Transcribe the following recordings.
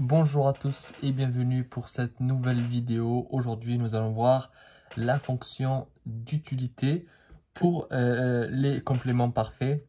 Bonjour à tous et bienvenue pour cette nouvelle vidéo. Aujourd'hui, nous allons voir la fonction d'utilité pour euh, les compléments parfaits.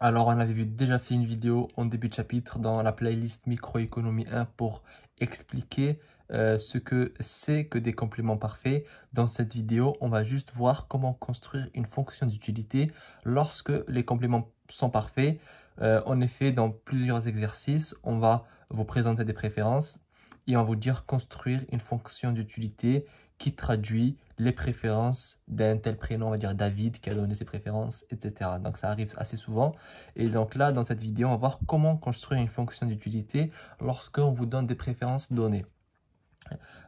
Alors, on avait déjà fait une vidéo en début de chapitre dans la playlist microéconomie 1 pour expliquer euh, ce que c'est que des compléments parfaits. Dans cette vidéo, on va juste voir comment construire une fonction d'utilité lorsque les compléments sont parfaits. Euh, en effet, dans plusieurs exercices, on va vous présenter des préférences et on va vous dire construire une fonction d'utilité qui traduit les préférences d'un tel prénom, on va dire David qui a donné ses préférences, etc. Donc ça arrive assez souvent. Et donc là, dans cette vidéo, on va voir comment construire une fonction d'utilité lorsqu'on vous donne des préférences données.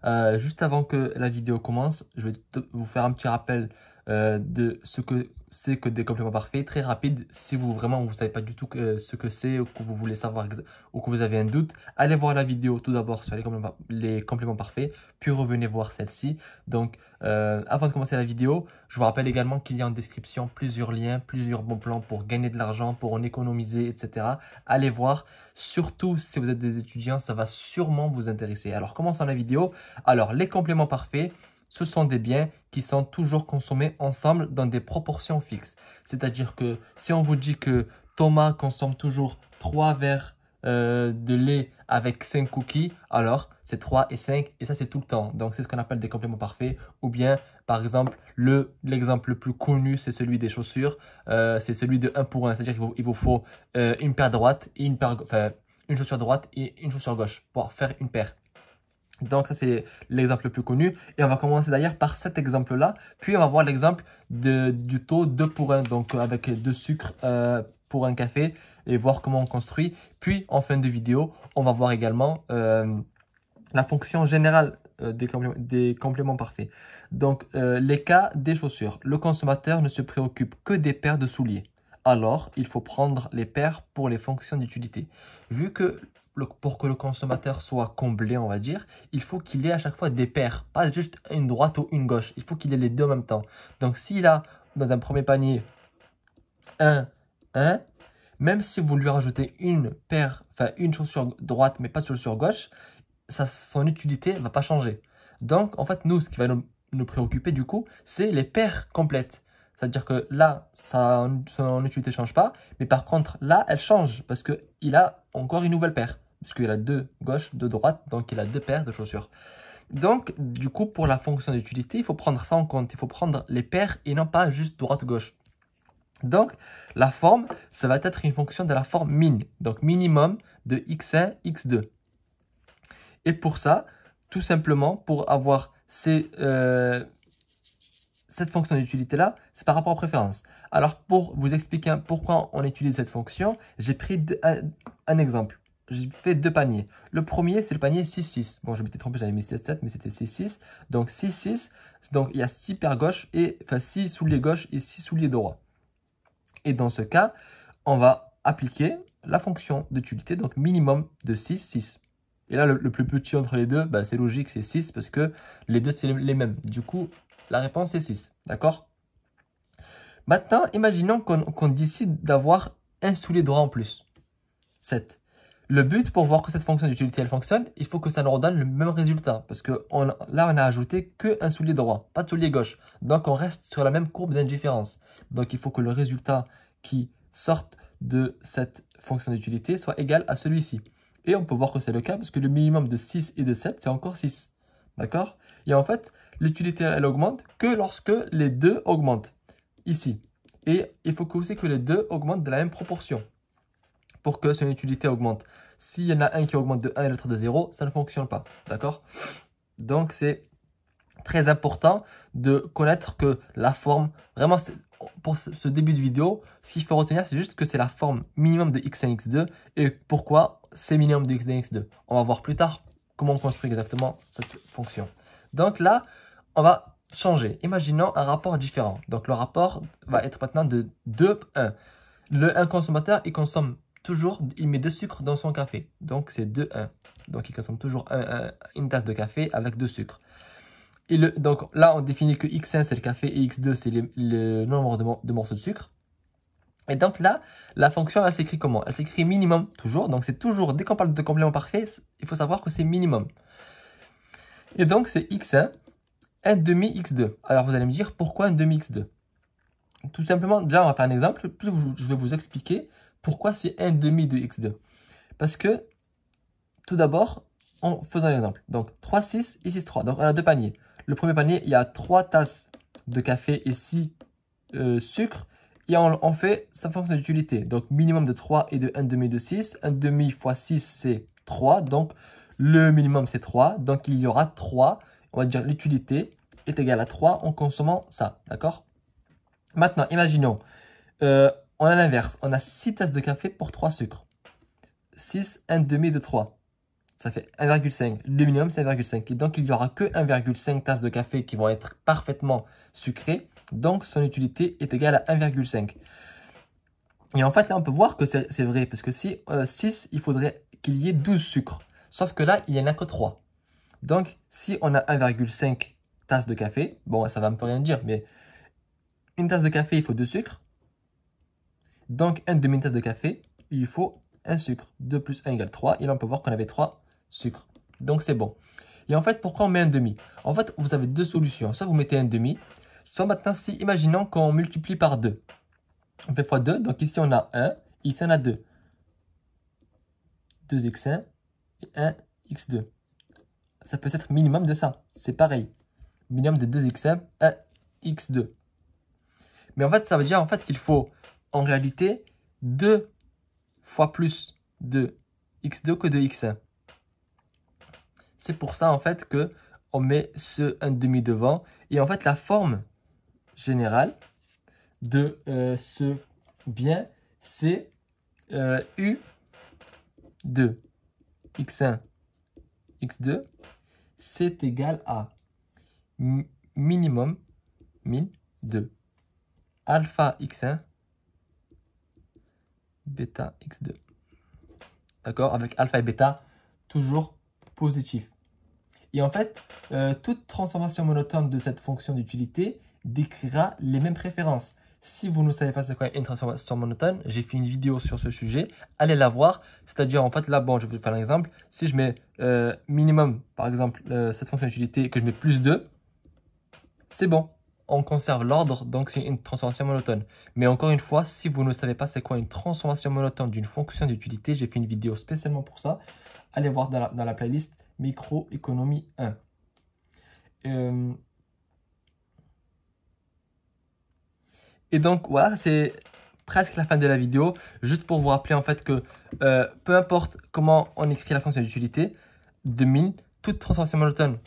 Euh, juste avant que la vidéo commence, je vais vous faire un petit rappel euh, de ce que c'est que des compléments parfaits, très rapide. Si vous vraiment vous savez pas du tout euh, ce que c'est ou que vous voulez savoir ou que vous avez un doute, allez voir la vidéo tout d'abord sur les compléments, parfaits, puis revenez voir celle-ci. Donc, euh, avant de commencer la vidéo, je vous rappelle également qu'il y a en description plusieurs liens, plusieurs bons plans pour gagner de l'argent, pour en économiser, etc. Allez voir. Surtout si vous êtes des étudiants, ça va sûrement vous intéresser. Alors, commençons la vidéo. Alors, les compléments parfaits ce sont des biens qui sont toujours consommés ensemble dans des proportions fixes. C'est-à-dire que si on vous dit que Thomas consomme toujours 3 verres euh, de lait avec 5 cookies, alors c'est 3 et 5 et ça c'est tout le temps. Donc c'est ce qu'on appelle des compléments parfaits. Ou bien par exemple l'exemple le plus connu c'est celui des chaussures, euh, c'est celui de 1 pour 1, c'est-à-dire qu'il vous, faut euh, une paire droite et une paire enfin une chaussure droite et une chaussure gauche pour faire une paire. Donc ça c'est l'exemple le plus connu. Et on va commencer d'ailleurs par cet exemple-là. Puis on va voir l'exemple du taux 2 pour 1, donc avec 2 sucres euh, pour un café et voir comment on construit. Puis en fin de vidéo, on va voir également euh, la fonction générale euh, des, des compléments, parfaits. Donc les cas des chaussures. Le consommateur ne se préoccupe que des paires de souliers alors il faut prendre les paires pour les fonctions d'utilité. Vu que pour que le consommateur soit comblé, on va dire, il faut qu'il ait à chaque fois des paires, pas juste une droite ou une gauche. Il faut qu'il ait les deux en même temps. Donc s'il a dans un premier panier Un, un même si vous lui rajoutez une paire, enfin une chaussure droite mais pas une chaussure gauche, ça, son utilité ne va pas changer. Donc en fait nous, ce qui va nous, préoccuper du coup, c'est les paires complètes. C'est-à-dire que là, ça, son utilité ne change pas, mais par contre là, elle change parce qu'il a encore une nouvelle paire qu'il a deux gauche, deux droite, donc il a deux paires de chaussures. Donc, du coup, pour la fonction d'utilité, il faut prendre ça en compte. Il faut prendre les paires et non pas juste droite-gauche. Donc, la forme, ça va être une fonction de la forme min, donc minimum de x1, x2. Et pour ça, tout simplement, pour avoir euh, cette fonction d'utilité-là, c'est par rapport aux préférences. Alors, pour vous expliquer pourquoi on utilise cette fonction, j'ai pris un exemple j'ai fait deux paniers. Le premier, c'est le panier 6-6. Bon, je m'étais trompé, j'avais mis 7-7, mais c'était 6-6. Donc 6-6, donc il y a 6 paires gauches, et, enfin 6 souliers gauche et 6 souliers droits. Et dans ce cas, on va appliquer la fonction d'utilité, donc minimum de 6-6. Et là, le, plus petit entre les deux, bah, c'est logique, c'est 6, parce que les deux, c'est les mêmes. Du coup, la réponse est 6, d'accord Maintenant, imaginons qu'on décide d'avoir un soulier droit en plus. 7. Le but, pour voir que cette fonction d'utilité, elle fonctionne, il faut que ça nous redonne le même résultat. Parce que là, on a ajouté qu'un soulier droit, pas de soulier gauche. Donc, on reste sur la même courbe d'indifférence. Donc, il faut que le résultat qui sorte de cette fonction d'utilité soit égal à celui-ci. Et on peut voir que c'est le cas, parce que le minimum de 6 et de 7, c'est encore 6. D'accord Et en fait, l'utilité, elle augmente que lorsque les deux augmentent, ici. Et il faut aussi que les deux augmentent de la même proportion pour que son utilité augmente. S'il y en a un qui augmente de 1 et l'autre de 0, ça ne fonctionne pas. D'accord Donc c'est très important de connaître que la forme, vraiment pour ce début de vidéo, ce qu'il faut retenir, c'est juste que c'est la forme minimum de x1, x2 et pourquoi c'est minimum de x1, x2. On va voir plus tard comment on construit exactement cette fonction. Donc là, on va changer. Imaginons un rapport différent. Donc le rapport va être maintenant de 2, 1. Le 1 consommateur, il consomme toujours, il met deux sucres dans son café. Donc, c'est 2-1. Donc, il consomme toujours une tasse de café avec deux sucres. Et donc, là, on définit que X1, c'est le café, et X2, c'est le nombre de, morceaux de sucre. Et donc là, la fonction, elle s'écrit comment Elle s'écrit minimum, toujours. Donc, c'est toujours, dès qu'on parle de complément parfait, il faut savoir que c'est minimum. Et donc, c'est X1, 1 demi X2. Alors, vous allez me dire, pourquoi 1 demi X2 Tout simplement, déjà, on va faire un exemple. je vais vous expliquer, pourquoi c'est 1 demi de x2 Parce que, tout d'abord, en faisant un exemple. Donc 3, 6 et 6, 3. Donc on a deux paniers. Le premier panier, il y a 3 tasses de café et 6 euh, sucres. Et on, on fait sa fonction d'utilité. Donc minimum de 3 et de 1 demi de 6. 1 demi fois 6, c'est 3. Donc le minimum, c'est 3. Donc il y aura 3. On va dire l'utilité est égale à 3 en consommant ça. D'accord Maintenant, imaginons, euh, on a l'inverse. On a 6 tasses de café pour 3 sucres. 6, 1,5 de 3. Ça fait 1,5. Le minimum, c'est 1,5. Et donc, il n'y aura que 1,5 tasses de café qui vont être parfaitement sucrées. Donc, son utilité est égale à 1,5. Et en fait, là, on peut voir que c'est vrai. Parce que si on a 6, il faudrait qu'il y ait 12 sucres. Sauf que là, il n'y en a que 3. Donc, si on a 1,5 tasses de café, bon, ça va me rien dire, mais une tasse de café, il faut 2 sucres. Donc, 1 demi-tasse de café, il faut 1 sucre. 2 plus 1 égale 3. Et là, on peut voir qu'on avait 3 sucres. Donc, c'est bon. Et en fait, pourquoi on met un demi En fait, vous avez deux solutions. Soit vous mettez un demi, soit maintenant, si, imaginons qu'on multiplie par 2. On fait fois 2. Donc, ici, on a 1. Ici, on a 2. 2x1 et 1x2. Ça peut être minimum de ça. C'est pareil. Minimum de 2x1, 1x2. Mais en fait, ça veut dire en fait qu'il faut en réalité 2 fois plus de x2 que de x1. C'est pour ça en fait que on met ce 1 demi devant. Et en fait la forme générale de euh, ce bien c'est U2 x1 x2 c'est égal à minimum min 2 alpha x1 bêta x2. D'accord Avec alpha et bêta, toujours positif. Et en fait, euh, toute transformation monotone de cette fonction d'utilité décrira les mêmes préférences. Si vous ne savez pas c'est quoi une transformation monotone, j'ai fait une vidéo sur ce sujet, allez la voir. C'est-à-dire, en fait, là, bon, je vais vous faire un exemple. Si je mets euh, minimum, par exemple, euh, cette fonction d'utilité, que je mets plus 2, c'est bon on conserve l'ordre, donc c'est une transformation monotone. Mais encore une fois, si vous ne savez pas c'est quoi une transformation monotone d'une fonction d'utilité, j'ai fait une vidéo spécialement pour ça. Allez voir dans la, playlist microéconomie 1. Euh, et donc voilà, c'est presque la fin de la vidéo, juste pour vous rappeler en fait que euh, peu importe comment on écrit la fonction d'utilité de mine, toute transformation monotone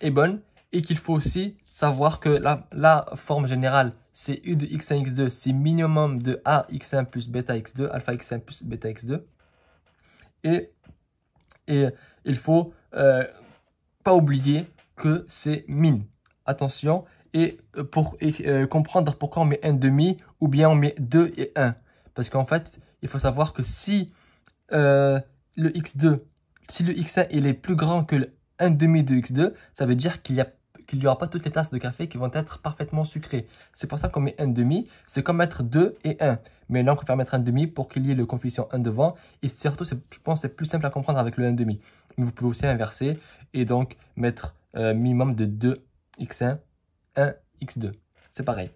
est bonne et qu'il faut aussi savoir que la, la forme générale, c'est U de x1, x2, c'est minimum de A x1 plus bêta x2, alpha x1 plus bêta x2. Et, et il faut euh, pas oublier que c'est min. Attention, et pour euh, comprendre pourquoi on met demi ou bien on met 2 et 1. Parce qu'en fait, il faut savoir que si euh, le x2, si le x1 il est plus grand que le demi de x2, ça veut dire qu'il n'y a pas qu'il n'y aura pas toutes les tasses de café qui vont être parfaitement sucrées. C'est pour ça qu'on met un C'est comme mettre 2 et 1. Mais là, on préfère mettre un pour qu'il y ait le coefficient 1 devant. Et surtout, je pense que c'est plus simple à comprendre avec le 1 demi. Mais vous pouvez aussi inverser et donc mettre euh, minimum de 2x1, 1x2. C'est pareil.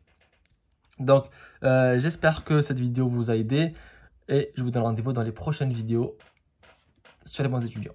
Donc, euh, j'espère que cette vidéo vous a aidé. Et je vous donne rendez-vous dans les prochaines vidéos sur les bons étudiants.